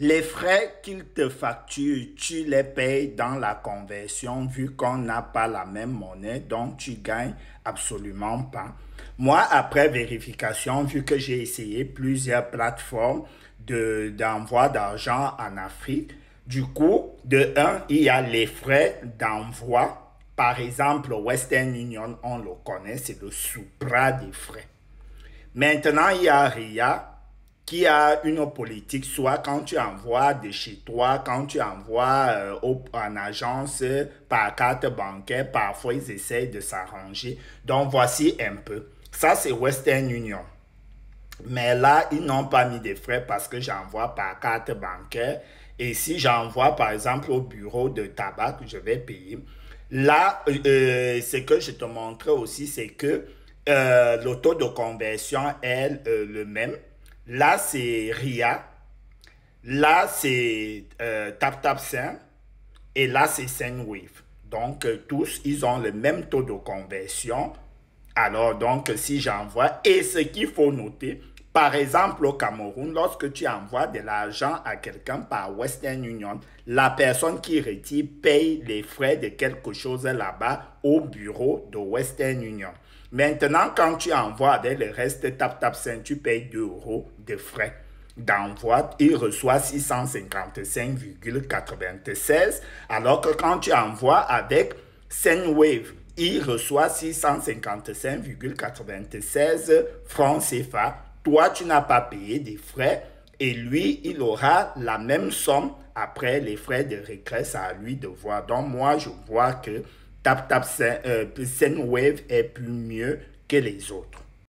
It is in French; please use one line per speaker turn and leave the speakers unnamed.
Les frais qu'ils te facturent, tu les payes dans la conversion vu qu'on n'a pas la même monnaie, donc tu gagnes absolument pas. Moi, après vérification, vu que j'ai essayé plusieurs plateformes d'envoi d'argent en Afrique, du coup, de un, il y a les frais d'envoi. Par exemple, Western Union, on le connaît, c'est le supra des frais. Maintenant, il y a RIA, qui a une politique, soit quand tu envoies de chez toi, quand tu envoies euh, en agence, euh, par carte bancaire, parfois ils essayent de s'arranger. Donc voici un peu. Ça, c'est Western Union. Mais là, ils n'ont pas mis de frais parce que j'envoie par carte bancaire. Et si j'envoie, par exemple, au bureau de tabac, je vais payer. Là, euh, ce que je te montrais aussi, c'est que le taux de conversion est le même Là, c'est Ria. Là, c'est euh, Tap Tap Et là, c'est Senwave. Donc, euh, tous, ils ont le même taux de conversion. Alors, donc, si j'envoie, et ce qu'il faut noter, par exemple, au Cameroun, lorsque tu envoies de l'argent à quelqu'un par Western Union, la personne qui retire paye les frais de quelque chose là-bas au bureau de Western Union. Maintenant, quand tu envoies avec le reste Tap Tap tu payes 2 euros de frais d'envoi, il reçoit 655,96, alors que quand tu envoies avec SendWave, il reçoit 655,96 francs CFA toi, tu n'as pas payé des frais et lui, il aura la même somme après les frais de récresse à lui de voir. Donc, moi, je vois que Tap Tap euh, Wave est plus mieux que les autres.